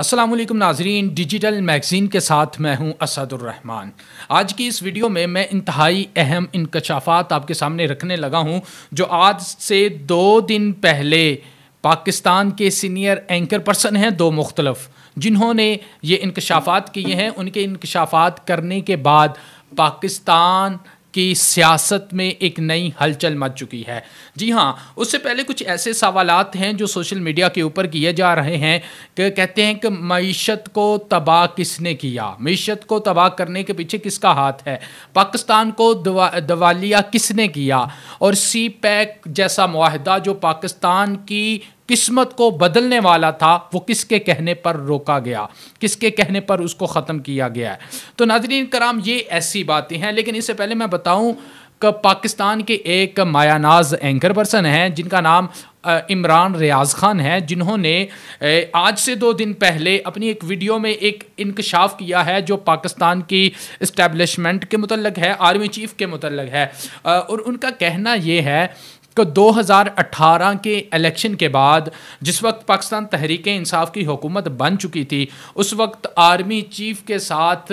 असलम नाजरीन digital magazine के साथ मैं हूं असदुररहमान आज की इस वीडियो में मैं इंतहाई अहम इनकशाफात आपके सामने रखने लगा हूं जो आज से दो दिन पहले पाकिस्तान के सीनियर एंकर पर्सन हैं दो मुख्तलफ जिन्होंने ये इनकशाफात किए हैं उनके इनकशाफात करने के बाद पाकिस्तान कि सियासत में एक नई हलचल मच चुकी है जी हाँ उससे पहले कुछ ऐसे सवाल हैं जो सोशल मीडिया के ऊपर किए जा रहे हैं कि कहते हैं कि मीशत को तबाह किसने किया मीशत को तबाह करने के पीछे किसका हाथ है पाकिस्तान को दवालिया किसने किया और सी पैक जैसा माहदा जो पाकिस्तान की किस्मत को बदलने वाला था वो किसके कहने पर रोका गया किसके कहने पर उसको ख़त्म किया गया है तो नाजरीन कराम ये ऐसी बातें हैं लेकिन इससे पहले मैं बताऊं कि पाकिस्तान के एक मायानाज एंकर पर्सन हैं जिनका नाम इमरान रियाज खान है जिन्होंने आज से दो दिन पहले अपनी एक वीडियो में एक इंकशाफ किया है जो पाकिस्तान की इस्टेबलिशमेंट के मतलब है आर्मी चीफ़ के मतलब है और उनका कहना ये है को 2018 के इलेक्शन के बाद जिस वक्त पाकिस्तान तहरीक इंसाफ की हुकूमत बन चुकी थी उस वक्त आर्मी चीफ के साथ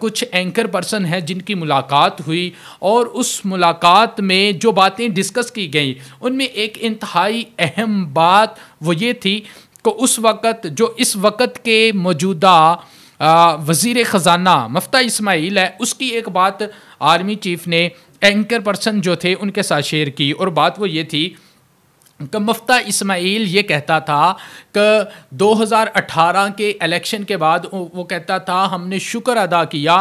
कुछ एंकर पर्सन हैं जिनकी मुलाकात हुई और उस मुलाकात में जो बातें डिस्कस की गई उनमें एक इंतहाई अहम बात वो ये थी कि उस वक्त जो इस वक्त के मौजूदा वज़ी ख़जाना मफ्ता इसमाइल है उसकी एक बात आर्मी चीफ़ ने एंकर पर्सन जो थे उनके साथ शेयर की और बात वो ये थी कि मुफ्ता इस्माइल ये कहता था कि 2018 के इलेक्शन के बाद वो कहता था हमने शुक्र अदा किया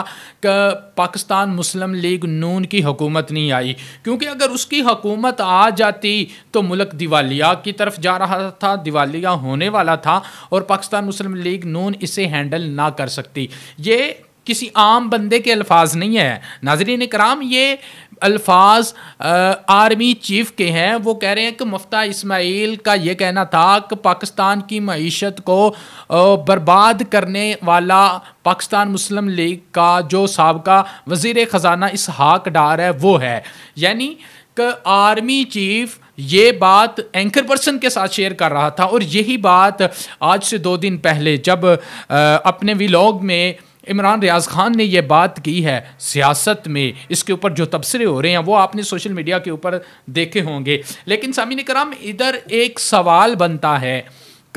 कि पाकिस्तान मुस्लिम लीग नून की हुकूमत नहीं आई क्योंकि अगर उसकी हुकूमत आ जाती तो मुल्क दिवालिया की तरफ जा रहा था दिवालिया होने वाला था और पाकिस्तान मुस्लिम लीग नून इसे हैंडल ना कर सकती ये किसी आम बंदे के अल्फाज नहीं है नाजरीन कराम ये अल्फाज आर्मी चीफ के हैं वो कह रहे हैं कि मुफ्ता इस्माइल का ये कहना था कि पाकिस्तान की मीशत को बर्बाद करने वाला पाकिस्तान मुस्लिम लीग का जो सबका वजीर ख़जाना इसहाक डार है वो है यानी कि आर्मी चीफ ये बात एंकर पर्सन के साथ शेयर कर रहा था और यही बात आज से दो दिन पहले जब अपने विलॉग में इमरान रियाज खान ने यह बात की है सियासत में इसके ऊपर जो तबसरे हो रहे हैं वो आपने सोशल मीडिया के ऊपर देखे होंगे लेकिन सामिन कराम इधर एक सवाल बनता है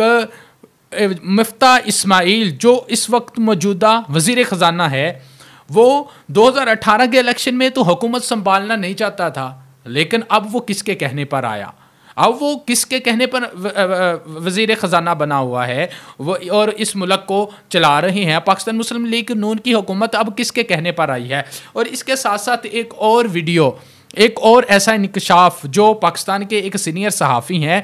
कि मफ्ता इस्माइल जो इस वक्त मौजूदा वजीर ख़जाना है वो 2018 के इलेक्शन में तो हुकूमत संभालना नहीं चाहता था लेकिन अब वो किसके कहने पर आया अब वो किसके कहने पर वजीर ख़जाना बना हुआ है वो और इस मुल्क को चला रहे हैं पाकिस्तान मुस्लिम लीग नून की हुकूमत अब किसके कहने पर आई है और इसके साथ साथ एक और वीडियो एक और ऐसा इंकशाफ जो पाकिस्तान के एक सीनियर सहाफ़ी हैं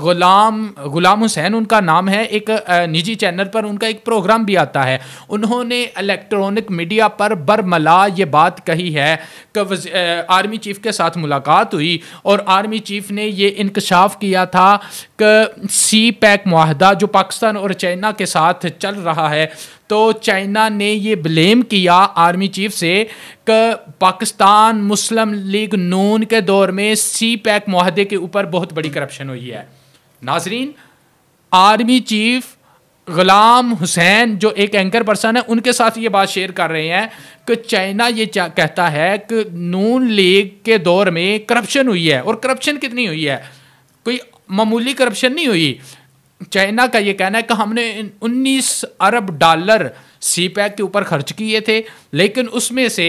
गुलाम गुलाम हुसैन उनका नाम है एक निजी चैनल पर उनका एक प्रोग्राम भी आता है उन्होंने इलेक्ट्रॉनिक मीडिया पर बरमला ये बात कही है कि आर्मी चीफ के साथ मुलाकात हुई और आर्मी चीफ ने ये इंकशाफ किया था कि सी पैक माहदा जो पाकिस्तान और चाइना के साथ चल रहा है तो चाइना ने ये ब्लेम किया आर्मी चीफ से कि पाकिस्तान मुस्लिम लीग नून के दौर में सी पैक माहदे के ऊपर बहुत बड़ी करप्शन हुई है नाजरीन आर्मी चीफ गुलाम हुसैन जो एक एंकर पर्सन है उनके साथ ये बात शेयर कर रहे हैं कि चाइना ये चा, कहता है कि नून लीग के दौर में करप्शन हुई है और करप्शन कितनी हुई है कोई मामूली करप्शन नहीं हुई चाइना का ये कहना है कि हमने 19 अरब डॉलर सी पैक के ऊपर खर्च किए थे लेकिन उसमें से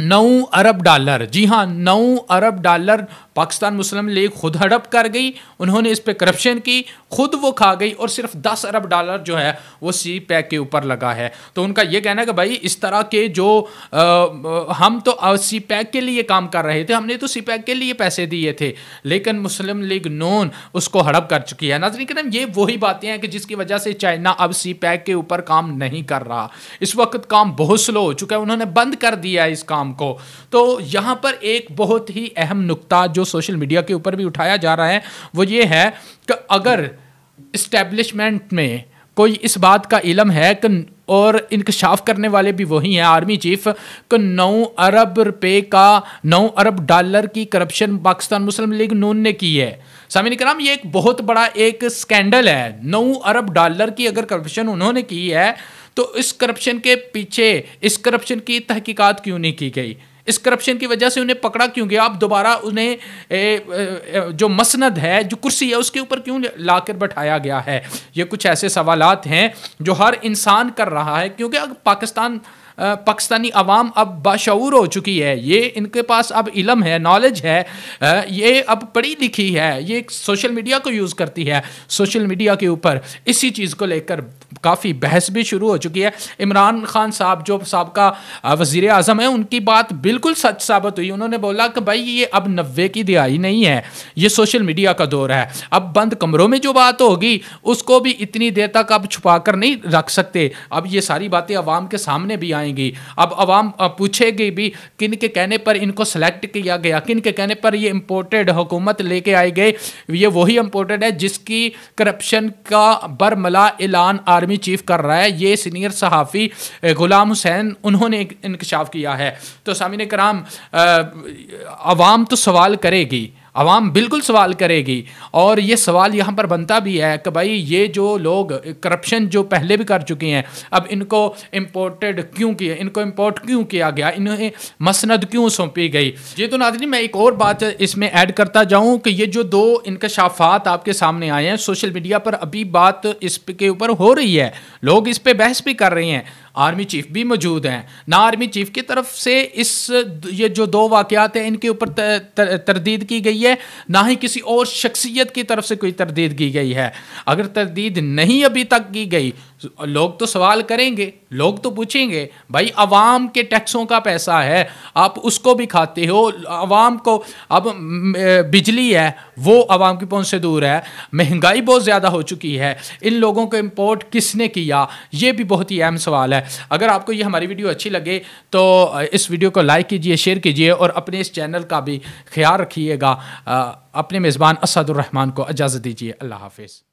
नौ अरब डॉलर जी हाँ नौ अरब डॉलर पाकिस्तान मुस्लिम लीग खुद हड़प कर गई उन्होंने इस पर करप्शन की खुद वो खा गई और सिर्फ दस अरब डॉलर जो है वो सी पैक के ऊपर लगा है तो उनका ये कहना है कि भाई इस तरह के जो आ, हम तो सी पैक के लिए काम कर रहे थे हमने तो सी पैक के लिए पैसे दिए थे लेकिन मुस्लिम लीग नोन उसको हड़प कर चुकी है नाजरी करम ये वही बातें हैं कि जिसकी वजह से चाइना अब सी पैक के ऊपर काम नहीं कर रहा इस वक्त काम बहुत स्लो हो चुका है उन्होंने बंद कर दिया है इस काम को तो यहाँ पर एक बहुत ही अहम नुकता जो सोशल मीडिया के ऊपर भी उठाया जा रहा है वो ये है कि अगर इस्टेब्लिशमेंट में कोई इस बात का इलम है कि और इंकशाफ करने वाले भी वही हैं आर्मी चीफ कि नौ अरब रुपए का नौ अरब डॉलर की करप्शन पाकिस्तान मुस्लिम लीग नून ने की है सामिन कराम ये एक बहुत बड़ा एक स्कैंडल है नौ अरब डॉलर की अगर करप्शन उन्होंने की है तो इस करप्शन के पीछे इस करप्शन की तहकीकात क्यों नहीं की गई इस करप्शन की वजह से उन्हें पकड़ा क्योंकि आप दोबारा उन्हें ए, ए, जो मसंद है जो कुर्सी है उसके ऊपर क्यों ला कर बैठाया गया है ये कुछ ऐसे सवाल हैं जो हर इंसान कर रहा है क्योंकि अगर पाकिस्तान पाकिस्तानी आवाम अब बाशूर हो चुकी है ये इनके पास अब इलम है नॉलेज है ये अब पढ़ी लिखी है ये सोशल मीडिया को यूज़ करती है सोशल मीडिया के ऊपर इसी चीज़ को लेकर काफ़ी बहस भी शुरू हो चुकी है इमरान खान साहब जो सबका वज़ी अजम है उनकी बात बिल्कुल सच साबित हुई उन्होंने बोला कि भाई ये अब नब्बे की दिहाई नहीं है ये सोशल मीडिया का दौर है अब बंद कमरों में जो बात होगी उसको भी इतनी देर तक आप छुपा कर नहीं रख सकते अब ये सारी बातें आवाम के सामने भी आए जाएंगी अब आवाम पूछेगी भी किन के कहने पर इनको सेलेक्ट किया गया किन के कहने पर ये इम्पोर्टेड हुकूमत लेके आई गई ये वही इम्पोर्टेड है जिसकी करप्शन का बरमला ऐलान आर्मी चीफ कर रहा है ये सीनियर सहाफ़ी गुलाम हुसैन उन्होंने इंकशाफ किया है तो सामिन कराम आवाम तो सवाल करेगी आवाम बिल्कुल सवाल करेगी और ये सवाल यहाँ पर बनता भी है कि भाई ये जो लोग करप्शन जो पहले भी कर चुके हैं अब इनको इम्पोर्टेड क्यों किया इनको इम्पोर्ट क्यों किया गया इन्हें मसंद क्यों सौंपी गई ये तो नाजरी मैं एक और बात इसमें ऐड करता जाऊँ कि ये जो दो इनकशाफात आपके सामने आए हैं सोशल मीडिया पर अभी बात इस के ऊपर हो रही है लोग इस पर बहस भी कर रहे हैं आर्मी चीफ भी मौजूद हैं ना आर्मी चीफ की तरफ से इस ये जो दो वाकत हैं इनके ऊपर तरदीद की गई है ना ही किसी और शख्सियत की तरफ से कोई तरदीद की गई है अगर तरदीद नहीं अभी तक की गई लोग तो सवाल करेंगे लोग तो पूछेंगे भाई अवाम के टैक्सों का पैसा है आप उसको भी खाते हो अवाम को अब बिजली है वो अवाम की पहुंच से दूर है महंगाई बहुत ज़्यादा हो चुकी है इन लोगों को इम्पोर्ट किसने किया ये भी बहुत ही अहम सवाल है अगर आपको ये हमारी वीडियो अच्छी लगे तो इस वीडियो को लाइक कीजिए शेयर कीजिए और अपने इस चैनल का भी ख्याल रखिएगा अपने मेज़बान असदुररहमान को इजाज़त दीजिए अल्लाह हाफिज़